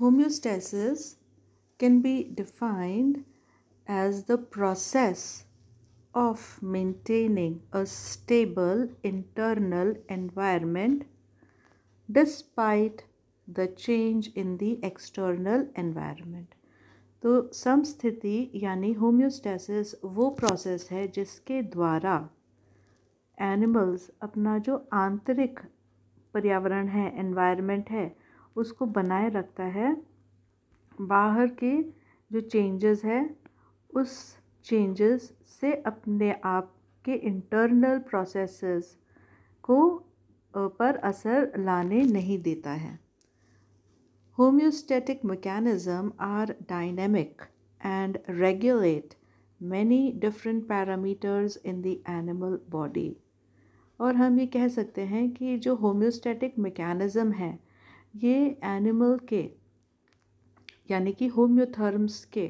homeostasis can be defined as the process of maintaining a stable internal environment despite the change in the external environment तो समस्थिति यानी homeostasis वो process है जिसके द्वारा animals अपना जो आंतरिक पर्यावरण है एनवायरनमेंट है उसको बनाए रखता है बाहर के जो चेंजेस है उस चेंजेस से अपने आप के इंटरनल प्रोसेसेस को पर असर लाने नहीं देता है homeostatic mechanism are dynamic and regulate many different parameters in the animal body और हम ये कह सकते हैं कि जो होम्योस्टेटिक मैकेनिज्म है ये एनिमल के यानी कि होम्योथर्म्स के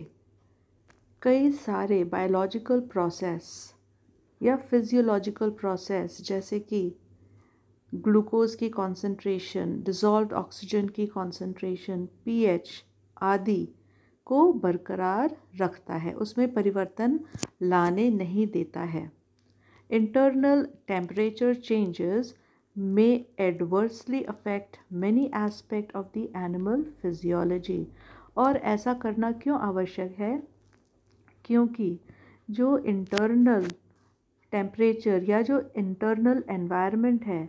कई सारे बायोलॉजिकल प्रोसेस या फिजियोलॉजिकल प्रोसेस जैसे कि ग्लूकोज की कंसंट्रेशन, डिजोल्व ऑक्सीजन की कंसंट्रेशन, पीएच आदि को बरकरार रखता है उसमें परिवर्तन लाने नहीं देता है internal temperature changes may adversely affect many aspect of the animal physiology और ऐसा करना क्यों आवश्यक है क्योंकि जो इंटरनल टेम्परेचर या जो इंटरनल एनवायरनमेंट है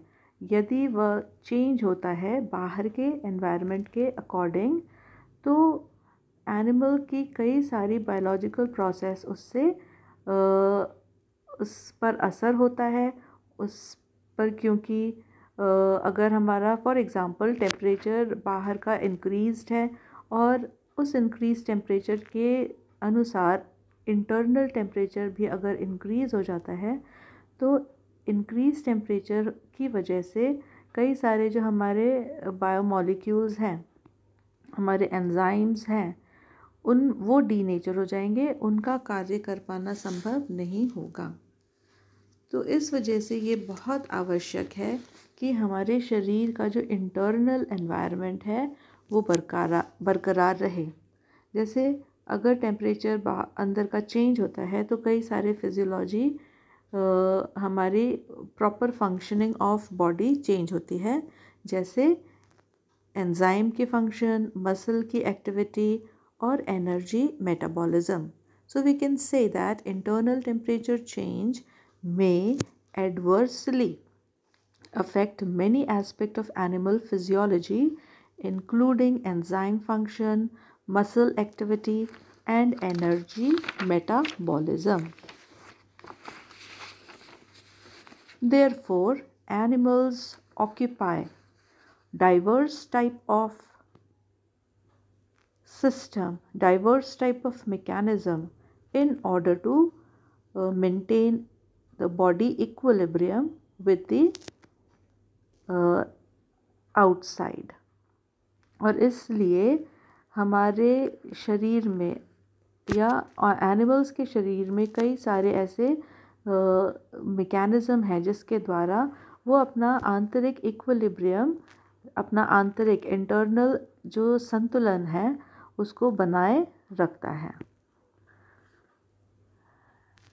यदि वह चेंज होता है बाहर के एनवायरनमेंट के अकॉर्डिंग तो एनिमल की कई सारी बायोलॉजिकल प्रोसेस उससे उस पर असर होता है उस पर क्योंकि अगर हमारा फॉर एग्ज़ाम्पल टेम्परेचर बाहर का इंक्रीज़्ड है और उस इंक्रीज़ टेम्परेचर के अनुसार इंटरनल टेम्परेचर भी अगर इंक्रीज़ हो जाता है तो इंक्रीज़ टेम्परेचर की वजह से कई सारे जो हमारे बायोमोलिक्यूल्स हैं हमारे एंजाइम्स हैं उन वो डीनेचर हो जाएंगे उनका कार्य कर पाना संभव नहीं होगा तो इस वजह से ये बहुत आवश्यक है कि हमारे शरीर का जो इंटरनल एनवायरनमेंट है वो बरकरार बरकरार रहे जैसे अगर टेम्परेचर अंदर का चेंज होता है तो कई सारे फिजियोलॉजी हमारी proper functioning of body change होती है जैसे एंजाइम के फंक्शन मसल की एक्टिविटी और energy metabolism so we can say that internal temperature change may adversely affect many aspects of animal physiology including enzyme function, muscle activity and energy metabolism. Therefore, animals occupy diverse type of system, diverse type of mechanism in order to uh, maintain the body equilibrium with the uh, outside और इसलिए हमारे शरीर में या animals के शरीर में कई सारे ऐसे uh, हैं जिसके द्वारा वो अपना आंतरिक इक्विलिब्रियम अपना आंतरिक इंटरनल जो संतुलन है उसको बनाए रखता है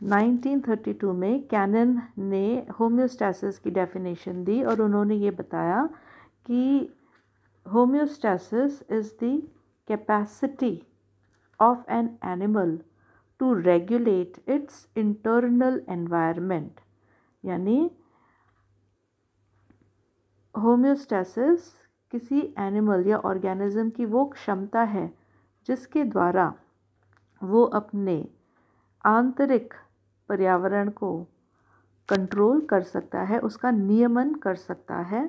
1932 में कैनन ने होम्योस्टैसिस की डेफिनेशन दी और उन्होंने ये बताया कि homeostasis is the capacity of an animal to regulate its internal environment यानी होम्योस्टैसिस किसी एनिमल या ऑर्गेनिज्म की वो क्षमता है जिसके द्वारा वो अपने आंतरिक पर्यावरण को कंट्रोल कर सकता है उसका नियमन कर सकता है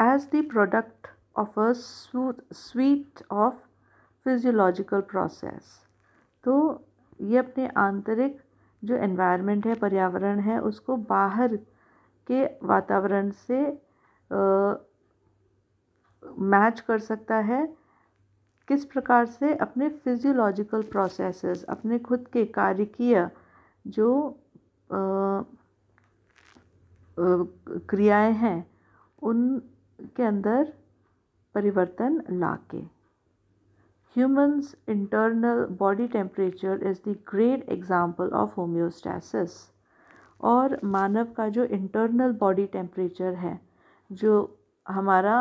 as the product of a suite of physiological process तो ये अपने आंतरिक जो एनवायरनमेंट है पर्यावरण है उसको बाहर के वातावरण से मैच कर सकता है किस प्रकार से अपने फिजियोलॉजिकल प्रोसेसेस अपने खुद के कार्यकीय जो क्रियाएं हैं उन के अंदर परिवर्तन लाके humans internal body temperature is the great example of homeostasis और मानव का जो इंटरनल बॉडी टेम्परेचर है जो हमारा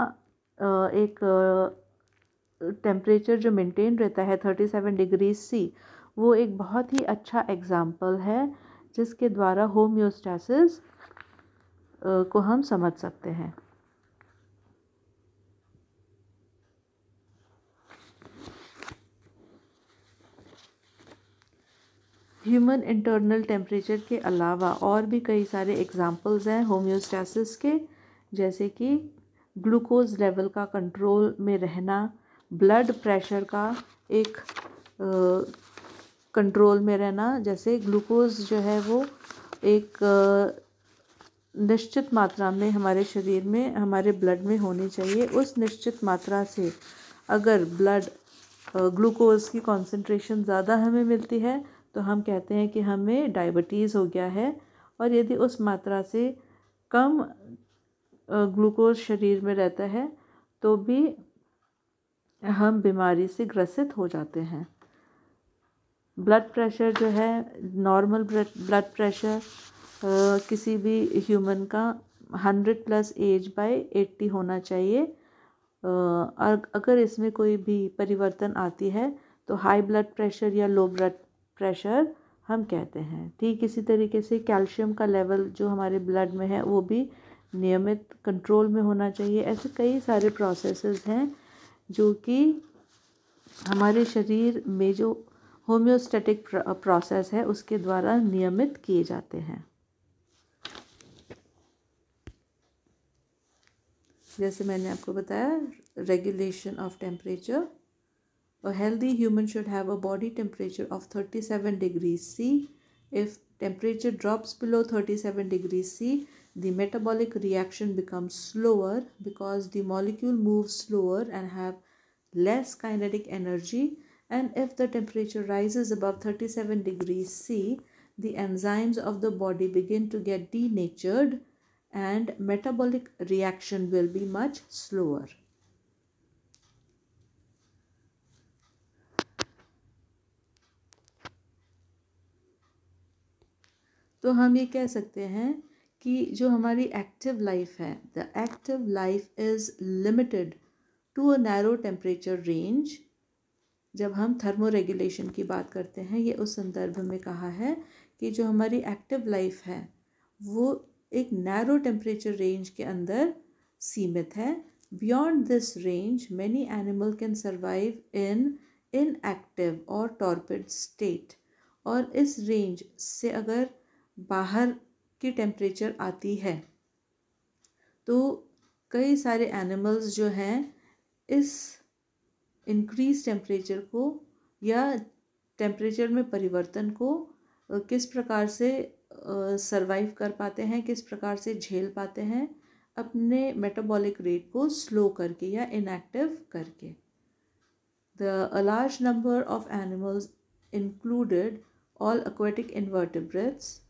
एक टेम्परेचर जो मेंटेन रहता है थर्टी सेवन डिग्री सी वो एक बहुत ही अच्छा एग्ज़ाम्पल है जिसके द्वारा होम्योस्टैसिस को हम समझ सकते हैं ह्यूमन इंटरनल टेम्परेचर के अलावा और भी कई सारे एग्जांपल्स हैं होम्योस्टैसिस के जैसे कि ग्लूकोज लेवल का कंट्रोल में रहना ब्लड प्रेशर का एक कंट्रोल में रहना जैसे ग्लूकोज़ जो है वो एक निश्चित मात्रा में हमारे शरीर में हमारे ब्लड में होनी चाहिए उस निश्चित मात्रा से अगर ब्लड ग्लूकोज़ की कॉन्सेंट्रेशन ज़्यादा हमें मिलती है तो हम कहते हैं कि हमें डायबिटीज़ हो गया है और यदि उस मात्रा से कम ग्लूकोज शरीर में रहता है तो भी हम बीमारी से ग्रसित हो जाते हैं ब्लड प्रेशर जो है नॉर्मल ब्लड प्रेशर किसी भी ह्यूमन का hundred plus age by eighty होना चाहिए और अगर इसमें कोई भी परिवर्तन आती है तो हाई ब्लड प्रेशर या लो ब्लड प्रेशर हम कहते हैं ठीक इसी तरीके से कैल्शियम का लेवल जो हमारे ब्लड में है वो भी नियमित कंट्रोल में होना चाहिए ऐसे कई सारे प्रोसेसेस हैं जो कि हमारे शरीर में जो होम्योस्टेटिक प्रोसेस है उसके द्वारा नियमित किए जाते हैं जैसे मैंने आपको बताया regulation of temperature a healthy human should have a body temperature of thirty seven degree C if temperature drops below thirty seven degree C the metabolic reaction become slower because the molecule move slower and have less kinetic energy and if the temperature rises above 37 degrees C, the enzymes of the body begin to get denatured and metabolic reaction will be much slower. तो हम ये कह सकते हैं कि जो हमारी active life है द एक्टिव लाइफ इज़ जब हम थर्मोरेगुलेशन की बात करते हैं ये उस संदर्भ में कहा है कि जो हमारी एक्टिव लाइफ है वो एक नैरो टेम्परेचर रेंज के अंदर सीमित है beyond this range many animal can survive in inactive और टॉर्पिड स्टेट और इस रेंज से अगर बाहर की टेम्परेचर आती है तो कई सारे एनिमल्स जो हैं इस इंक्रीज टेम्परेचर को या टेम्परेचर में परिवर्तन को किस प्रकार से सर्वाइव कर पाते हैं किस प्रकार से झेल पाते हैं अपने मेटाबॉलिक रेट को स्लो करके या इनएक्टिव करके the large number of animals included all aquatic invertebrates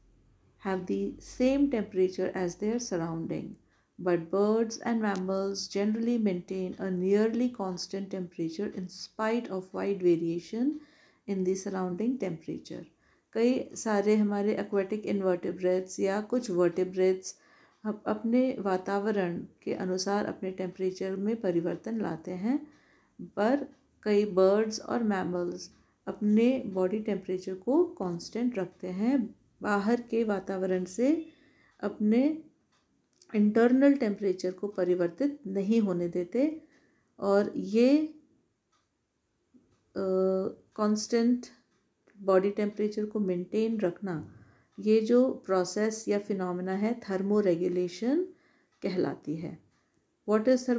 have the same temperature as their surrounding but birds and mammals generally maintain a nearly constant temperature in spite of wide variation in the surrounding temperature. कई सारे हमारे aquatic invertebrates या कुछ vertebrates अपने वातावरण के अनुसार अपने टेम्परेचर में परिवर्तन लाते हैं पर कई बर्ड्स और मैमल्स अपने बॉडी टेम्परेचर को कांस्टेंट रखते हैं बाहर के वातावरण से अपने इंटरनल टेम्परेचर को परिवर्तित नहीं होने देते और ये कांस्टेंट बॉडी टेम्परेचर को मेंटेन रखना ये जो प्रोसेस या फिनोमेना है थर्मो रेगुलेशन कहलाती है what is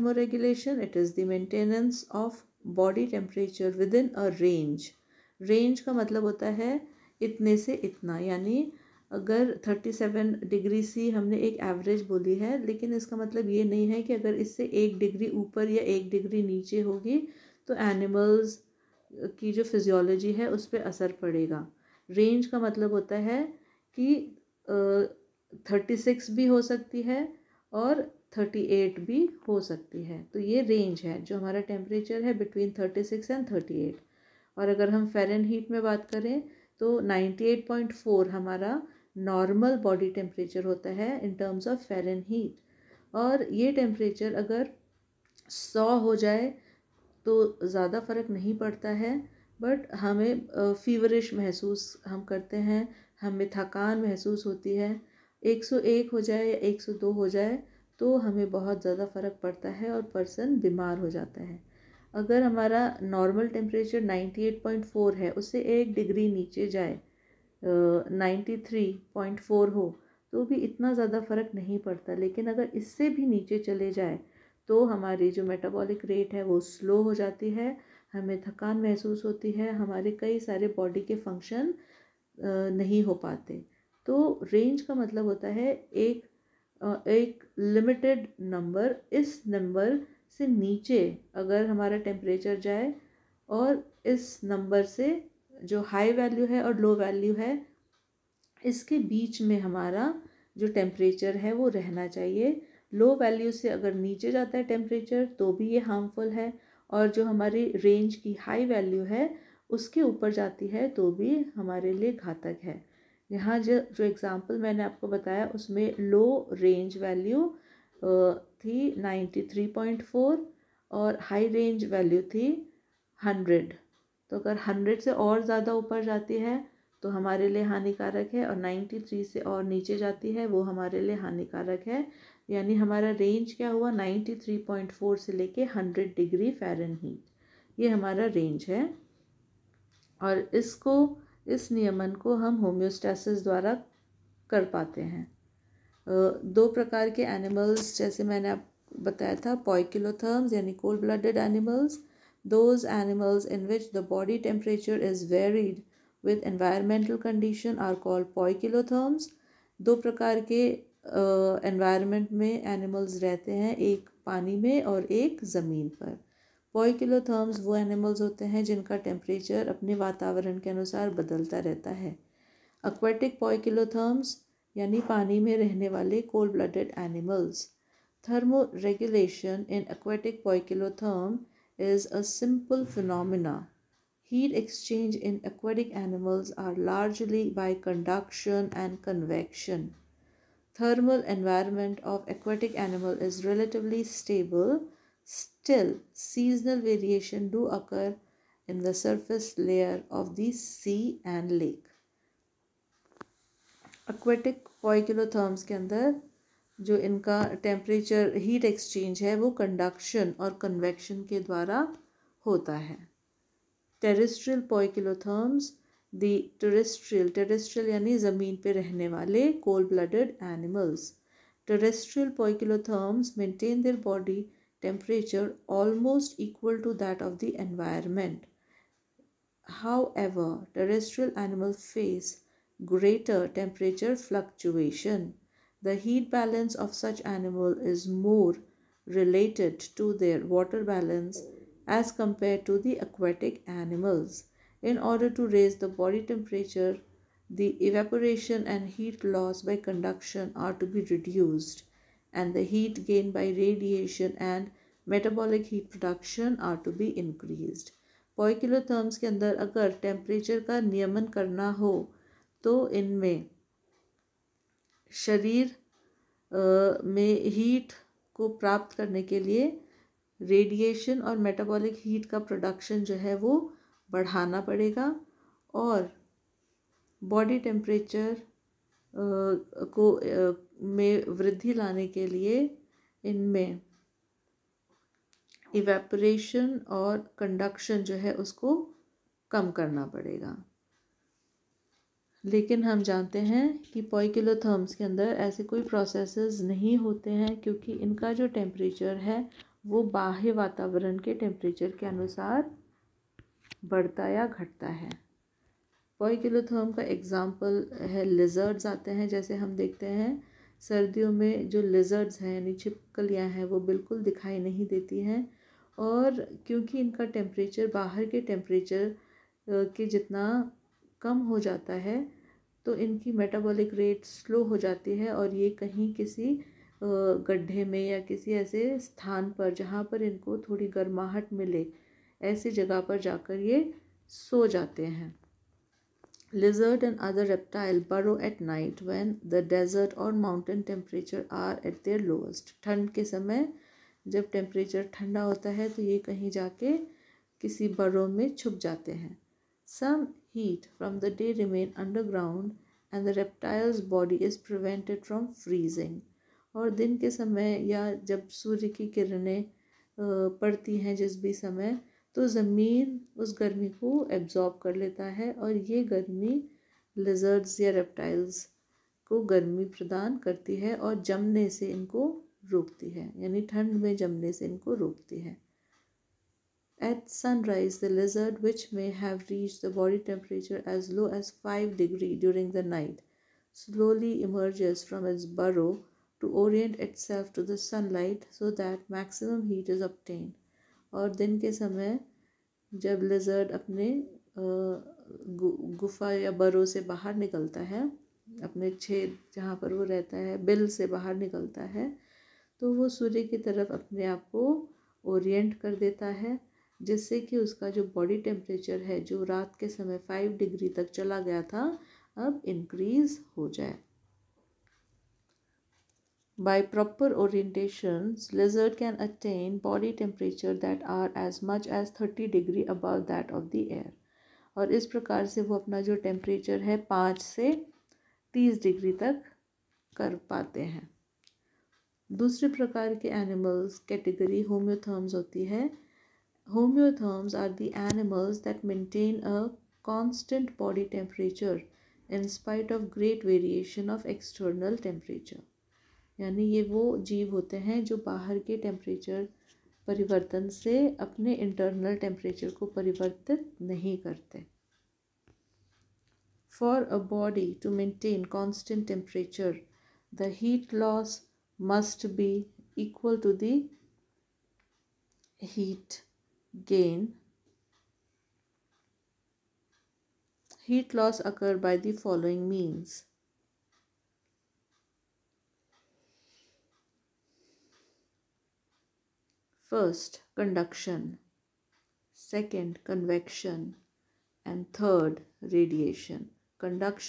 it is the maintenance of body temperature within a range range का मतलब होता है इतने से इतना यानी अगर थर्टी सेवन डिग्री सी हमने एक एवरेज बोली है लेकिन इसका मतलब ये नहीं है कि अगर इससे एक डिग्री ऊपर या एक डिग्री नीचे होगी तो एनिमल्स की जो फिजियोलॉजी है उस पर असर पड़ेगा रेंज का मतलब होता है कि थर्टी सिक्स भी हो सकती है और थर्टी एट भी हो सकती है तो ये रेंज है जो हमारा टेम्परेचर है between thirty six and thirty eight और अगर हम फेरन हीट में बात करें तो नाइन्टी एट पॉइंट फोर हमारा नॉर्मल बॉडी टेम्परेचर होता है in terms of Fahrenheit और ये टेम्परेचर अगर सौ हो जाए तो ज़्यादा फ़र्क नहीं पड़ता है बट हमें फीवरिश महसूस हम करते हैं हमें थकान महसूस होती है 101 हो जाए या 102 हो जाए तो हमें बहुत ज़्यादा फ़र्क पड़ता है और पर्सन बीमार हो जाता है अगर हमारा नॉर्मल टेम्परेचर 98.4 है उससे एक डिग्री नीचे जाए नाइन्टी थ्री पॉइंट फ़ोर हो तो भी इतना ज़्यादा फ़र्क नहीं पड़ता लेकिन अगर इससे भी नीचे चले जाए तो हमारी जो मेटाबॉलिक रेट है वो स्लो हो जाती है हमें थकान महसूस होती है हमारे कई सारे बॉडी के फंक्शन नहीं हो पाते तो रेंज का मतलब होता है एक एक लिमिटेड नंबर इस नंबर से नीचे अगर हमारा टेम्परेचर जाए और इस नंबर से जो हाई वैल्यू है और लो वैल्यू है इसके बीच में हमारा जो टेम्परेचर है वो रहना चाहिए लो वैल्यू से अगर नीचे जाता है टेम्परेचर तो भी ये हार्मफुल है और जो हमारी रेंज की हाई वैल्यू है उसके ऊपर जाती है तो भी हमारे लिए घातक है यहाँ जो जो एग्ज़ाम्पल मैंने आपको बताया उसमें लो रेंज वैल्यू थी नाइन्टी थ्री पॉइंट फोर और हाई रेंज वैल्यू थी हंड्रेड तो अगर हंड्रेड से और ज़्यादा ऊपर जाती है तो हमारे लिए हानिकारक है और नाइन्टी थ्री से और नीचे जाती है वो हमारे लिए हानिकारक है यानी हमारा रेंज क्या हुआ नाइन्टी थ्री पॉइंट फोर से लेके हंड्रेड डिग्री हीट ये हमारा रेंज है और इसको इस नियमन को हम होम्योस्टेसिस द्वारा कर पाते हैं दो प्रकार के एनिमल्स जैसे मैंने आप बताया था पॉइकिलोथर्म्स यानी cold blooded animals those animals in which the body temperature is varied with environmental condition are called poikilotherms दो प्रकार के एनवायरनमेंट में एनिमल्स रहते हैं एक पानी में और एक ज़मीन पर पॉइकिलोथर्म्स वो एनिमल्स होते हैं जिनका टेम्परेचर अपने वातावरण के अनुसार बदलता रहता है अक्वेटिक पॉइकिलोथर्म्स यानी पानी में रहने वाले cold blooded animals thermo regulation in aquatic poikilotherm is a simple phenomena. Heat exchange in aquatic animals are largely by conduction and convection. Thermal environment of aquatic animal is relatively stable. Still, seasonal variation do occur in the surface layer of the sea and lake. Aquatic poikilotherms के अंदर जो इनका temperature heat exchange है वो conduction और convection के द्वारा होता है terrestrial poikilotherms the terrestrial terrestrial यानी ज़मीन पे रहने वाले cold blooded animals terrestrial poikilotherms maintain their body temperature almost equal to that of the environment however terrestrial animal face greater temperature fluctuation The heat balance of such animal is more related to their water balance as compared to the aquatic animals. In order to raise the body temperature, the evaporation and heat loss by conduction are to be reduced and the heat gained by radiation and heat production are to be increased. Poikilotherms poikilotherms के अंदर temperature temperature का नियमन ho, हो in इनमें शरीर में heat को प्राप्त करने के लिए रेडिएशन और मेटाबॉलिक हीट का प्रोडक्शन जो है वो बढ़ाना पड़ेगा और बॉडी टेम्परेचर को में वृद्धि लाने के लिए इनमें इवेपोरेशन और कंडक्शन जो है उसको कम करना पड़ेगा लेकिन हम जानते हैं कि पॉइकिलोथर्म्स के अंदर ऐसे कोई प्रोसेसेस नहीं होते हैं क्योंकि इनका जो टेम्परेचर है वो बाह्य वातावरण के टेम्परेचर के अनुसार बढ़ता या घटता है पॉइकिलोथर्म का एग्ज़ाम्पल है लिजर्ड्स आते हैं जैसे हम देखते हैं सर्दियों में जो लिजर्ड्स हैं यानी छिपकलियाँ हैं वो बिल्कुल दिखाई नहीं देती हैं और क्योंकि इनका टेम्परेचर बाहर के टेम्परेचर के जितना कम हो जाता है तो इनकी मेटाबॉलिक रेट स्लो हो जाती है और ये कहीं किसी गड्ढे में या किसी ऐसे स्थान पर जहाँ पर इनको थोड़ी गर्माहट मिले ऐसी जगह पर जाकर ये सो जाते हैं lizard and other reptile burrow at night when the desert और mountain temperature are at their lowest ठंड के समय जब टेम्परेचर ठंडा होता है तो ये कहीं जाके किसी बरो में छुप जाते हैं सम heat from the day remain underground and the reptile's body is prevented from freezing और दिन के समय या जब सूर्य की किरणें पड़ती हैं जिस भी समय तो ज़मीन उस गर्मी को एब्जॉर्ब कर लेता है और ये गर्मी लिजर्ड्स या रेप्टाइल्स को गर्मी प्रदान करती है और जमने से इनको रोकती है यानी ठंड में जमने से इनको रोकती है At sunrise, the lizard, which may have reached the body temperature as low as 5 degree during the night, slowly emerges from its burrow to orient itself to the sunlight so that maximum heat is obtained. और दिन के समय जब lizard अपने गुफा या बरो से बाहर निकलता है अपने छेद जहाँ पर वो रहता है बिल से बाहर निकलता है तो वो सूर्य की तरफ अपने आप को ओरिएंट कर देता है जिससे कि उसका जो बॉडी टेम्परेचर है जो रात के समय फाइव डिग्री तक चला गया था अब इंक्रीज हो जाए By proper orientations, lizard can attain body temperature that are as much as thirty degree above that of the air. और इस प्रकार से वो अपना जो टेम्परेचर है पाँच से तीस डिग्री तक कर पाते हैं दूसरे प्रकार के एनिमल्स कैटेगरी होम्योथर्म्स होती है Homeotherms are the animals that maintain a constant body temperature in spite of great variation of external temperature यानी ये वो जीव होते हैं जो बाहर के टेम्परेचर परिवर्तन से अपने इंटरनल टेम्परेचर को परिवर्तित नहीं करते for a body to maintain constant temperature the heat loss must be equal to the heat gain heat loss occur by the following means first conduction second convection and third radiation conduction